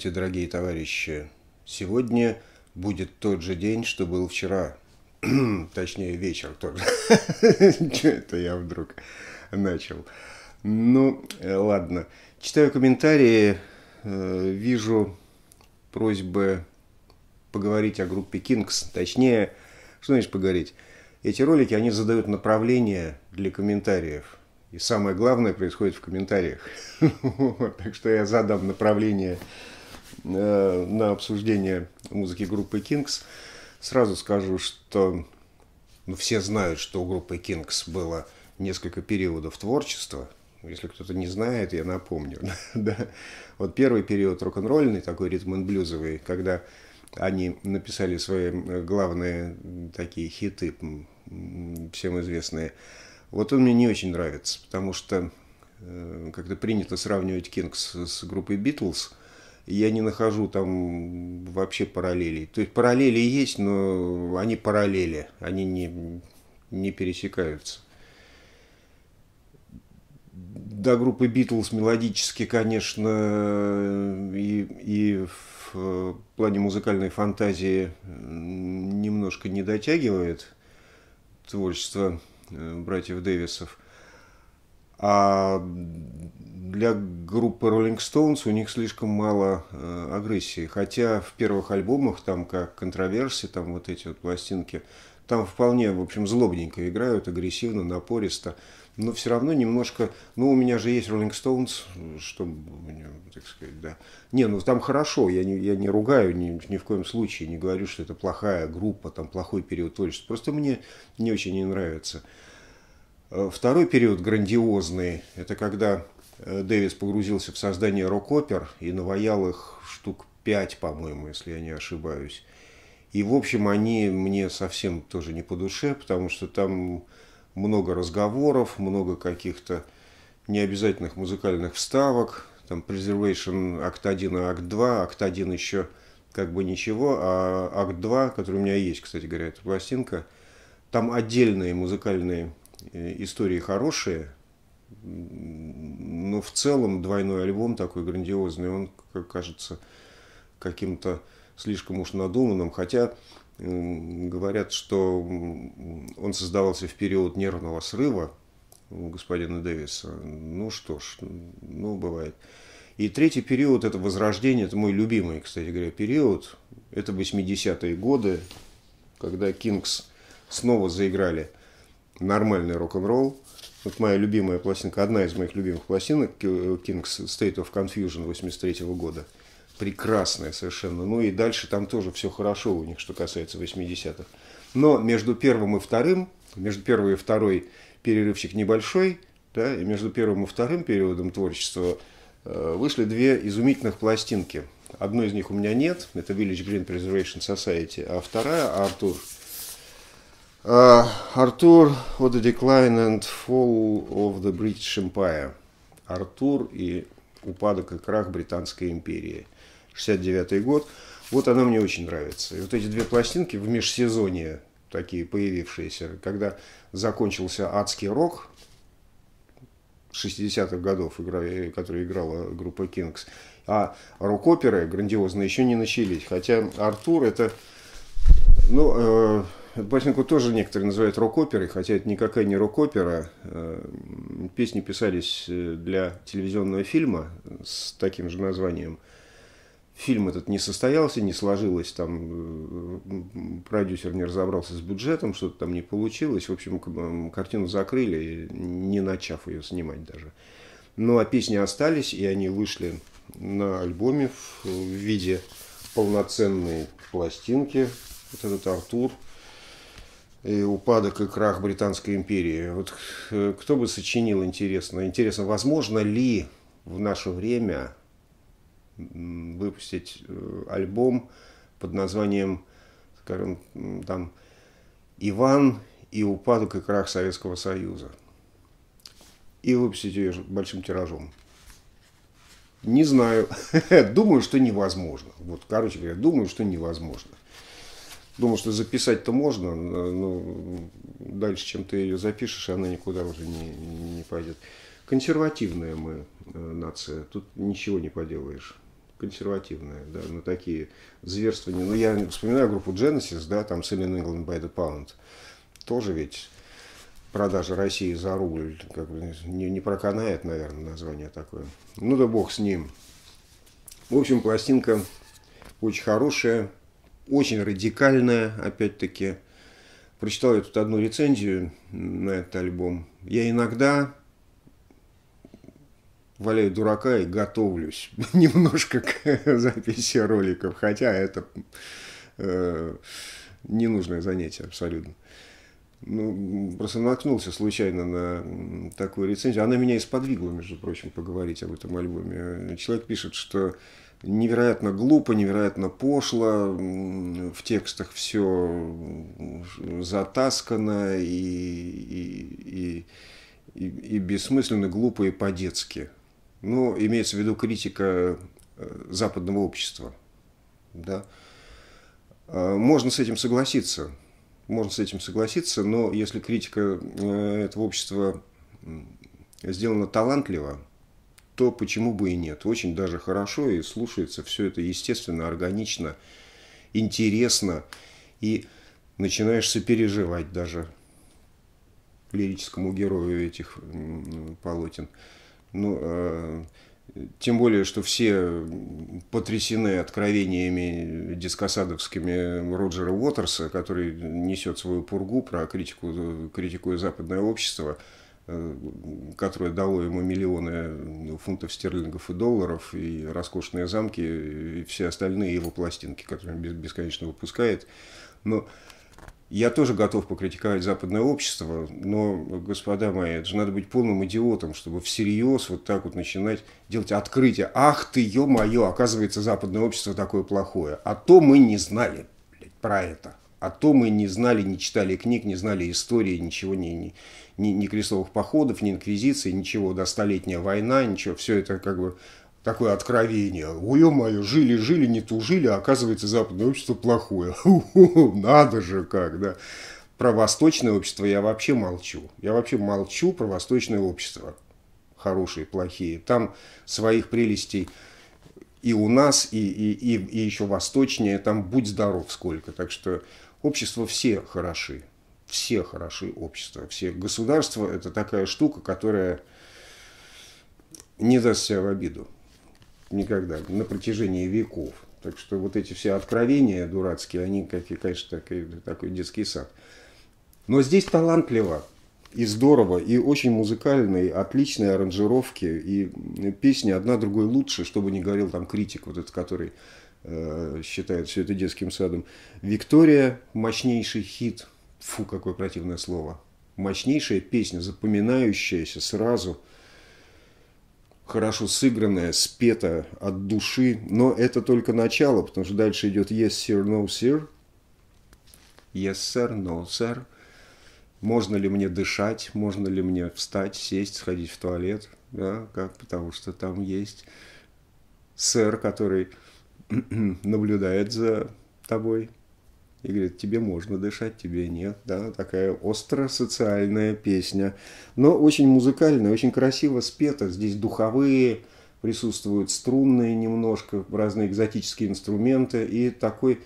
Здравствуйте, дорогие товарищи! Сегодня будет тот же день, что был вчера. Точнее, вечер тоже. Что это я вдруг начал? Ну, э, ладно. Читаю комментарии, э, вижу просьбы поговорить о группе Kings. Точнее, что значит поговорить? Эти ролики, они задают направление для комментариев – и самое главное происходит в комментариях. Так что я задам направление э, на обсуждение музыки группы Kings. Сразу скажу, что ну, все знают, что у группы Kings было несколько периодов творчества. Если кто-то не знает, я напомню. да. Вот первый период рок-н-ролльный, такой ритм н блюзовый когда они написали свои главные такие хиты, всем известные. Вот он мне не очень нравится, потому что э, как-то принято сравнивать Кингс с группой Битлз, я не нахожу там вообще параллелей. То есть параллели есть, но они параллели, они не, не пересекаются. До группы Битлз мелодически, конечно, и, и в плане музыкальной фантазии немножко не дотягивает творчество э, братьев Дэвисов. А для группы Rolling Stones у них слишком мало э, агрессии. Хотя в первых альбомах, там как контроверсии, там вот эти вот пластинки, там вполне, в общем, злобненько играют, агрессивно, напористо. Но все равно немножко... Ну, у меня же есть Rolling Stones, что меня, так сказать, да. Не, ну там хорошо, я не, я не ругаю ни, ни в коем случае, не говорю, что это плохая группа, там плохой период творчества. Просто мне не очень не нравится. Э, второй период грандиозный, это когда Э, Дэвис погрузился в создание рок-опер и наваял их штук пять, по-моему, если я не ошибаюсь. И, в общем, они мне совсем тоже не по душе, потому что там много разговоров, много каких-то необязательных музыкальных вставок. Там Preservation акт 1 и акт 2. Акт 1 еще как бы ничего, а акт 2, который у меня есть, кстати говоря, эта пластинка, там отдельные музыкальные э, истории хорошие, но ну, в целом двойной альбом такой грандиозный, он кажется каким-то слишком уж надуманным, хотя говорят, что он создавался в период нервного срыва у господина Дэвиса. Ну что ж, ну бывает. И третий период – это возрождение, это мой любимый, кстати говоря, период. Это 80-е годы, когда Кингс снова заиграли – нормальный рок-н-ролл. Вот моя любимая пластинка, одна из моих любимых пластинок, King's State of Confusion 83 -го года. Прекрасная совершенно. Ну и дальше там тоже все хорошо у них, что касается 80-х. Но между первым и вторым, между первой и второй перерывчик небольшой, да, и между первым и вторым периодом творчества э, вышли две изумительных пластинки. Одной из них у меня нет, это Village Green Preservation Society, а вторая, Артур, Э, Артур «On the Decline and Fall of the British Empire». Артур и «Упадок и крах Британской империи». 69 год. Вот она мне очень нравится. И вот эти две пластинки в межсезонье, такие появившиеся, когда закончился адский рок 60-х годов, который играла группа Кингс, а рок-оперы грандиозно еще не начались. Хотя Артур это ну, э, Бальнику тоже некоторые называют рок-оперой, хотя это никакая не рок-опера. Э, песни писались э, для телевизионного фильма с таким же названием. Фильм этот не состоялся, не сложилось, там э, продюсер не разобрался с бюджетом, что-то там не получилось. В общем, картину закрыли, не начав ее снимать даже. Ну а песни остались, и они вышли на альбоме в виде полноценной пластинки. Вот этот Артур – и упадок и крах Британской империи. Вот э, кто бы сочинил, интересно. Интересно, возможно ли в наше время выпустить э, альбом под названием, скажем, там «Иван и упадок и крах Советского Союза» и выпустить ее большим тиражом. Не знаю. думаю, что невозможно. Вот, короче говоря, думаю, что невозможно. Думал, что записать-то можно, но ну, дальше, чем ты ее запишешь, она никуда уже не, не пойдет. Консервативная мы э, нация, тут ничего не поделаешь. Консервативная, да, но ну, такие зверства не... Ну, я вспоминаю группу Genesis, да, там Selling England by the Pound. Тоже ведь продажа России за рубль как бы не, не проканает, наверное, название такое. Ну да бог с ним. В общем, пластинка очень хорошая очень радикальная, опять-таки. Прочитал я тут одну рецензию на этот альбом. Я иногда валяю дурака и готовлюсь немножко к записи роликов, хотя это э, ненужное занятие абсолютно. Ну, просто наткнулся случайно на такую рецензию. Она меня и сподвигла, между прочим, поговорить об этом альбоме. Человек пишет, что невероятно глупо, невероятно пошло, в текстах все затаскано и, и, и, и бессмысленно, глупо и по-детски. Ну, имеется в виду критика э, западного общества. Да? Э, можно с этим согласиться, можно с этим согласиться, но если критика э, этого общества сделана талантливо – то почему бы и нет. Очень даже хорошо и слушается все это естественно, органично, интересно. И начинаешь сопереживать даже лирическому герою этих полотен. Ну, э, тем более, что все потрясены откровениями дискосадовскими Роджера Уотерса, который несет свою пургу про критику, критикуя западное общество. Э, которое дало ему миллионы ну, фунтов стерлингов и долларов, и роскошные замки, и все остальные его пластинки, которые он бесконечно выпускает. Но я тоже готов покритиковать западное общество, но, господа мои, это же надо быть полным идиотом, чтобы всерьез вот так вот начинать делать открытие. Ах ты, ё-моё, оказывается, западное общество такое плохое. А то мы не знали блядь, про это. А то мы не знали, не читали книг, не знали истории, ничего, ни, ни, ни, крестовых походов, ни инквизиции, ничего, до столетняя война, ничего. Все это как бы такое откровение. Ой, мое, жили-жили, не тужили, а оказывается, западное общество плохое. Надо же как, да. Про восточное общество я вообще молчу. Я вообще молчу про восточное общество. Хорошие, плохие. Там своих прелестей и у нас, и, и, и, и еще восточнее, там будь здоров сколько. Так что общество все хороши. Все хороши общество, Все. Государство – это такая штука, которая не даст себя в обиду. Никогда. На протяжении веков. Так что вот эти все откровения дурацкие, они, как конечно, так и, такой детский сад. Но здесь талантливо и здорово, и очень музыкальные, отличные аранжировки, и песни одна другой лучше, чтобы не говорил там критик, вот этот, который э, считает все это детским садом. «Виктория» – мощнейший хит. Фу, какое противное слово. Мощнейшая песня, запоминающаяся сразу, хорошо сыгранная, спета от души. Но это только начало, потому что дальше идет «Yes, sir, no, sir». «Yes, sir, no, sir» можно ли мне дышать, можно ли мне встать, сесть, сходить в туалет, да, как, потому что там есть сэр, который наблюдает за тобой и говорит, тебе можно дышать, тебе нет, да, такая острая социальная песня, но очень музыкальная, очень красиво спета, здесь духовые присутствуют, струнные немножко, разные экзотические инструменты и такой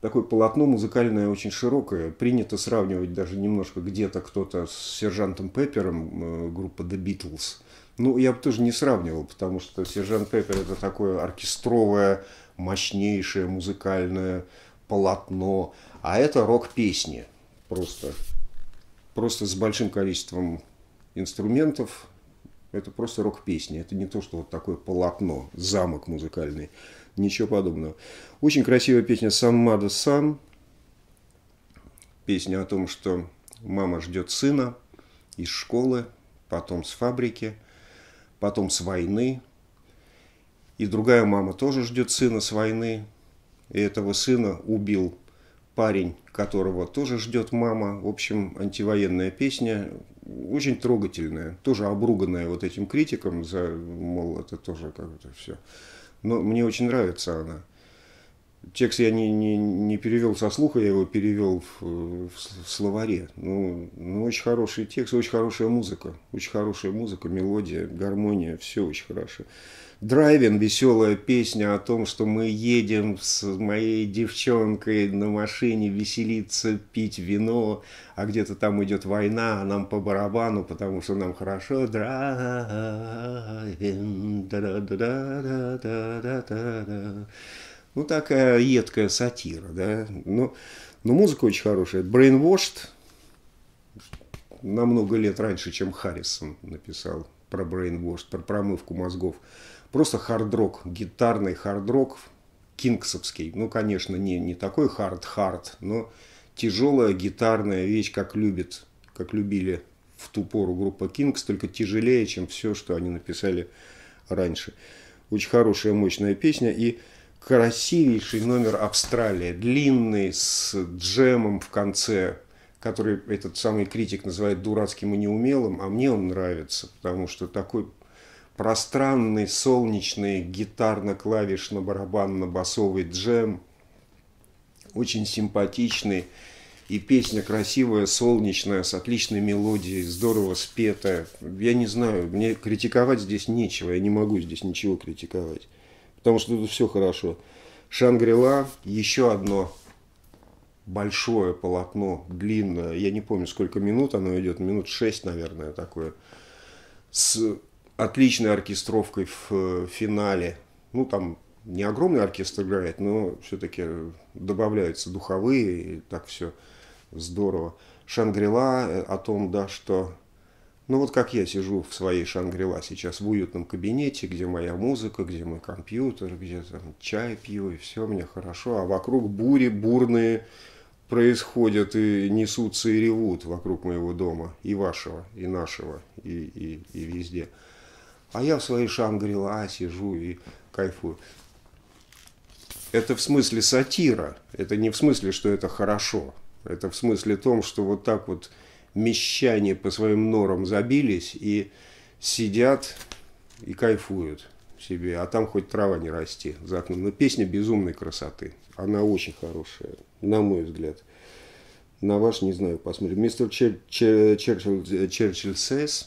такое полотно музыкальное очень широкое. Принято сравнивать даже немножко где-то кто-то с сержантом Пеппером э, группа The Beatles. Ну, я бы тоже не сравнивал, потому что сержант Пеппер это такое оркестровое, мощнейшее музыкальное полотно, а это рок-песни просто, просто с большим количеством инструментов. Это просто рок-песни, это не то, что вот такое полотно, замок музыкальный. Ничего подобного. Очень красивая песня «Саммада Сан». Песня о том, что мама ждет сына из школы, потом с фабрики, потом с войны. И другая мама тоже ждет сына с войны. И этого сына убил парень, которого тоже ждет мама. В общем, антивоенная песня, очень трогательная, тоже обруганная вот этим критиком, за, мол, это тоже как-то все но ну, мне очень нравится она. Текст я не, не, не перевел со слуха, я его перевел в, в, в словаре. Ну, ну, очень хороший текст, очень хорошая музыка. Очень хорошая музыка, мелодия, гармония, все очень хорошо. Драйвин, веселая песня о том, что мы едем с моей девчонкой на машине веселиться, пить вино, а где-то там идет война, а нам по барабану, потому что нам хорошо. Драйвин, да да да да да да да да ну, такая едкая сатира, да. Но, ну, но ну, музыка очень хорошая. Brainwashed намного лет раньше, чем Харрисон написал про Brainwashed, про промывку мозгов. Просто хардрок, гитарный хардрок, кингсовский. Ну, конечно, не, не такой хард-хард, но тяжелая гитарная вещь, как любит, как любили в ту пору группа Кингс, только тяжелее, чем все, что они написали раньше. Очень хорошая, мощная песня. И красивейший номер Австралия, длинный, с джемом в конце, который этот самый критик называет дурацким и неумелым, а мне он нравится, потому что такой пространный, солнечный, гитарно-клавишно-барабанно-басовый джем, очень симпатичный, и песня красивая, солнечная, с отличной мелодией, здорово спетая. Я не знаю, мне критиковать здесь нечего, я не могу здесь ничего критиковать потому что тут все хорошо. Шангрила, еще одно большое полотно, длинное, я не помню, сколько минут оно идет, минут шесть, наверное, такое, с отличной оркестровкой в э, финале. Ну, там не огромный оркестр играет, но все-таки добавляются духовые, и так все здорово. Шангрила э, о том, да, что ну вот как я сижу в своей Шангрила сейчас в уютном кабинете, где моя музыка, где мой компьютер, где там чай пью, и все, мне хорошо. А вокруг бури бурные происходят и несутся и ревут вокруг моего дома, и вашего, и нашего, и, и, и везде. А я в своей Шангрила сижу и кайфую. Это в смысле сатира, это не в смысле, что это хорошо, это в смысле том, что вот так вот мещане по своим норам забились и сидят и кайфуют себе. А там хоть трава не расти за окном. Но ну, песня безумной красоты. Она очень хорошая, на мой взгляд. На ваш не знаю, посмотрим. Мистер Чер... Чер... Черчилль, Черчилль says,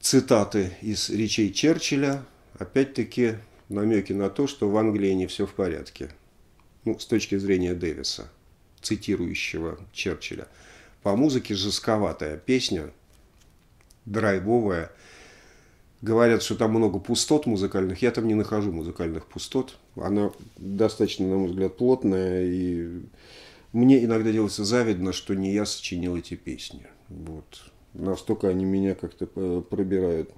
цитаты из речей Черчилля, опять-таки намеки на то, что в Англии не все в порядке. Ну, с точки зрения Дэвиса, цитирующего Черчилля. По музыке жестковатая песня, драйвовая. Говорят, что там много пустот музыкальных. Я там не нахожу музыкальных пустот. Она достаточно, на мой взгляд, плотная. И мне иногда делается завидно, что не я сочинил эти песни. Вот. Настолько они меня как-то э, пробирают.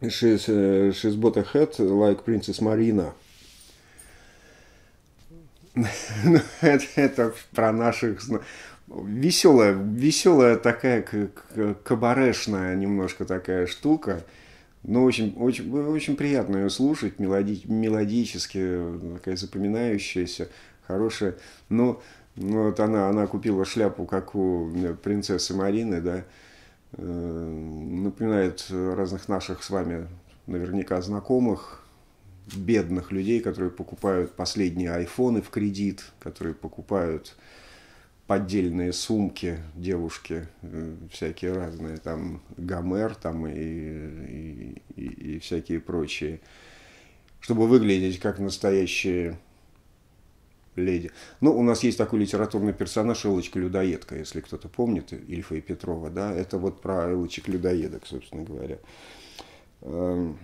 She's, she's bought a hat like Princess Marina. Ну, это, это про наших веселая, веселая такая кабарешная немножко такая штука. Но ну, очень, очень, очень приятно ее слушать, мелоди, мелодически, такая запоминающаяся, хорошая. Но ну, ну, вот она, она купила шляпу, как у э, принцессы Марины, да, э, напоминает разных наших с вами наверняка знакомых, бедных людей, которые покупают последние айфоны в кредит, которые покупают поддельные сумки девушки э, всякие разные, там Гомер там и, и, и всякие прочие, чтобы выглядеть как настоящие леди. Ну, у нас есть такой литературный персонаж Элочка Людоедка, если кто-то помнит, Ильфа и Петрова, да, это вот про Элочек Людоедок, собственно говоря. Эм,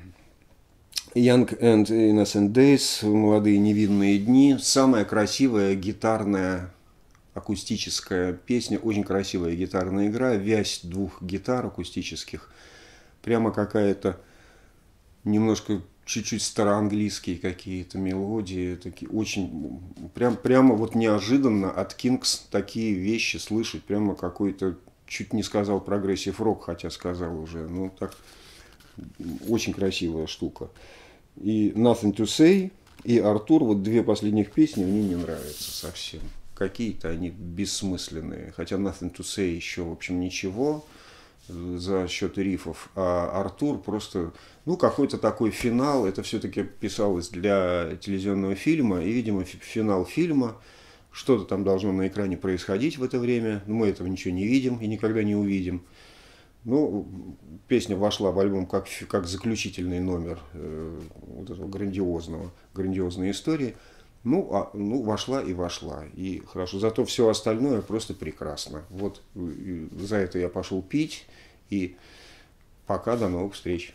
Young and Innocent Days, молодые невинные дни, самая красивая гитарная акустическая песня, очень красивая гитарная игра, вязь двух гитар акустических, прямо какая-то немножко чуть-чуть староанглийские какие-то мелодии, такие очень прям прямо вот неожиданно от Кингс такие вещи слышать, прямо какой-то чуть не сказал прогрессив рок, хотя сказал уже, ну так очень красивая штука. И Nothing to Say и Артур, вот две последних песни мне не нравятся совсем какие-то они бессмысленные. Хотя Nothing to Say еще, в общем, ничего э, за счет рифов, а Артур просто, ну, какой-то такой финал, это все-таки писалось для телевизионного фильма, и, видимо, финал фильма, что-то там должно на экране происходить в это время, но мы этого ничего не видим и никогда не увидим. Ну, песня вошла в альбом как, как заключительный номер э, вот этого грандиозного, грандиозной истории – ну, а, ну, вошла и вошла. И хорошо. Зато все остальное просто прекрасно. Вот э, за это я пошел пить. И пока, до новых встреч.